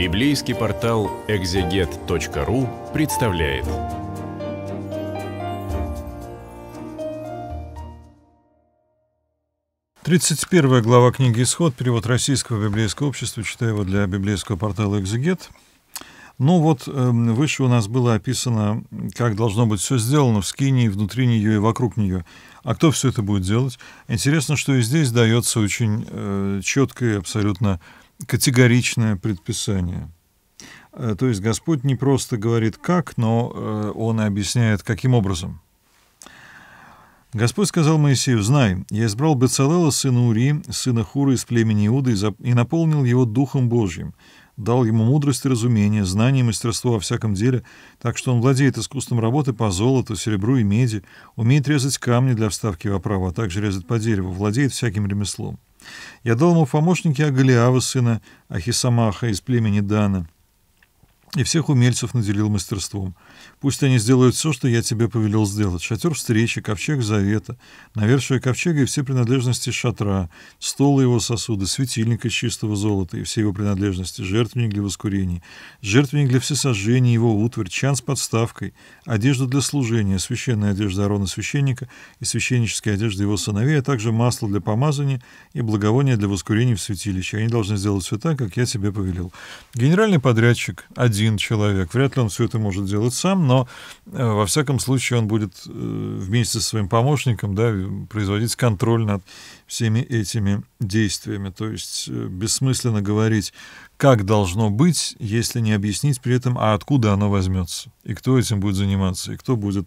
Библейский портал экзегет.ру представляет. Тридцать первая глава книги «Исход», перевод российского библейского общества, читаю его для библейского портала «Экзегет». Ну вот, эм, выше у нас было описано, как должно быть все сделано в скине, внутри нее и вокруг нее. А кто все это будет делать? Интересно, что и здесь дается очень э, четкое, абсолютно категоричное предписание. Э, то есть Господь не просто говорит как, но э, Он и объясняет каким образом. Господь сказал Моисею, «Знай, я избрал Бецалела, сына Ури, сына Хура из племени Иуды, и наполнил его Духом Божьим, дал ему мудрость и разумение, знание и мастерство во всяком деле, так что он владеет искусством работы по золоту, серебру и меди, умеет резать камни для вставки в оправу, а также резать по дереву, владеет всяким ремеслом. Я дал ему в помощники Агалиава, сына Ахисамаха из племени Дана и всех умельцев наделил мастерством. Пусть они сделают все, что я тебе повелел сделать. Шатер встречи, ковчег завета, навершие ковчега и все принадлежности шатра, стол и его сосуды, светильник из чистого золота и все его принадлежности, жертвенник для воскурений, жертвенник для всесожжения, его утварь, чан с подставкой, одежду для служения, священная одежда Арона священника и священническая одежда его сыновей, а также масло для помазания и благовония для воскурений в святилище. Они должны сделать все так, как я тебе повелел. Генеральный подрядчик, один один человек. Вряд ли он все это может делать сам, но э, во всяком случае он будет э, вместе со своим помощником да, производить контроль над всеми этими действиями. То есть э, бессмысленно говорить, как должно быть, если не объяснить при этом, а откуда оно возьмется, и кто этим будет заниматься, и кто будет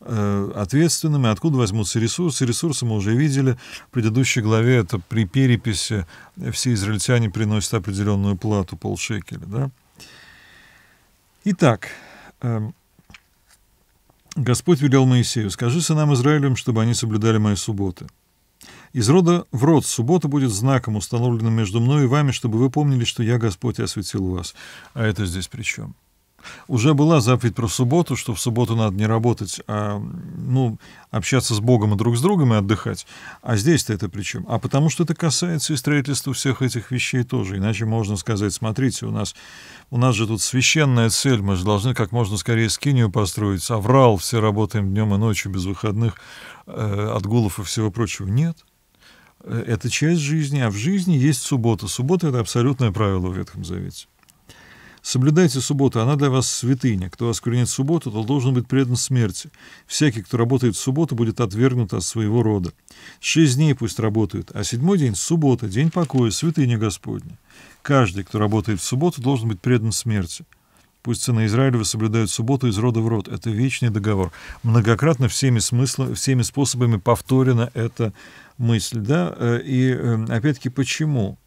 ответственным, и откуда возьмутся ресурсы. Ресурсы мы уже видели в предыдущей главе, это при переписи все израильтяне приносят определенную плату, полшекеля, да, Итак, эм, Господь велел Моисею, скажи сынам Израилем, чтобы они соблюдали мои субботы. Из рода в род суббота будет знаком, установленным между мной и вами, чтобы вы помнили, что я Господь и осветил вас. А это здесь при чем? Уже была заповедь про субботу, что в субботу надо не работать, а ну, общаться с Богом и друг с другом и отдыхать. А здесь-то это при чем? А потому что это касается и строительства всех этих вещей тоже. Иначе можно сказать, смотрите, у нас, у нас же тут священная цель, мы же должны как можно скорее скинию построить, аврал, все работаем днем и ночью без выходных, э, отгулов и всего прочего. Нет, э, это часть жизни, а в жизни есть суббота. Суббота — это абсолютное правило в Ветхом Завете. Соблюдайте субботу, она для вас святыня. Кто осквернит субботу, то должен быть предан смерти. Всякий, кто работает в субботу, будет отвергнут от своего рода. Шесть дней пусть работают, а седьмой день — суббота, день покоя, святыня Господня. Каждый, кто работает в субботу, должен быть предан смерти. Пусть сыны Израилева соблюдают субботу из рода в род. Это вечный договор. Многократно всеми, смысла, всеми способами повторена эта мысль. Да? Э, и э, опять-таки почему?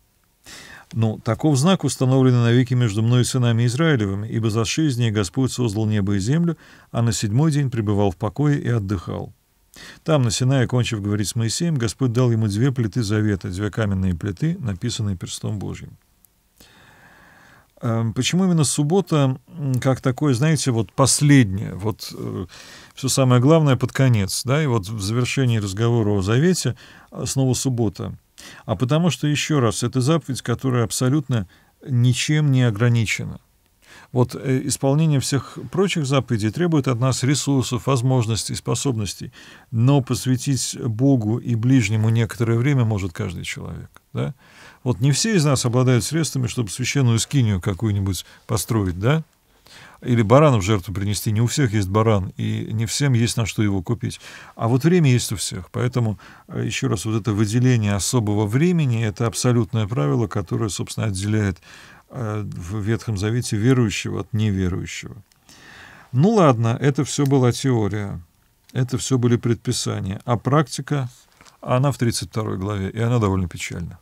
Но таков знак, установленный навеки между мной и сынами Израилевыми, ибо за шесть дней Господь создал небо и землю, а на седьмой день пребывал в покое и отдыхал. Там, на Синае, кончив говорить с Моисеем, Господь дал ему две плиты завета, две каменные плиты, написанные перстом Божьим. Эм, почему именно суббота, как такое, знаете, вот последнее, вот э, все самое главное под конец, да, и вот в завершении разговора о завете а, снова суббота а потому что, еще раз, это заповедь, которая абсолютно ничем не ограничена. Вот э, исполнение всех прочих заповедей требует от нас ресурсов, возможностей, способностей. Но посвятить Богу и ближнему некоторое время может каждый человек. Да? Вот не все из нас обладают средствами, чтобы священную скинию какую-нибудь построить, да? или барана в жертву принести. Не у всех есть баран, и не всем есть на что его купить. А вот время есть у всех. Поэтому, э, еще раз, вот это выделение особого времени — это абсолютное правило, которое, собственно, отделяет э, в Ветхом Завете верующего от неверующего. Ну ладно, это все была теория, это все были предписания, а практика, она в 32 главе, и она довольно печальна.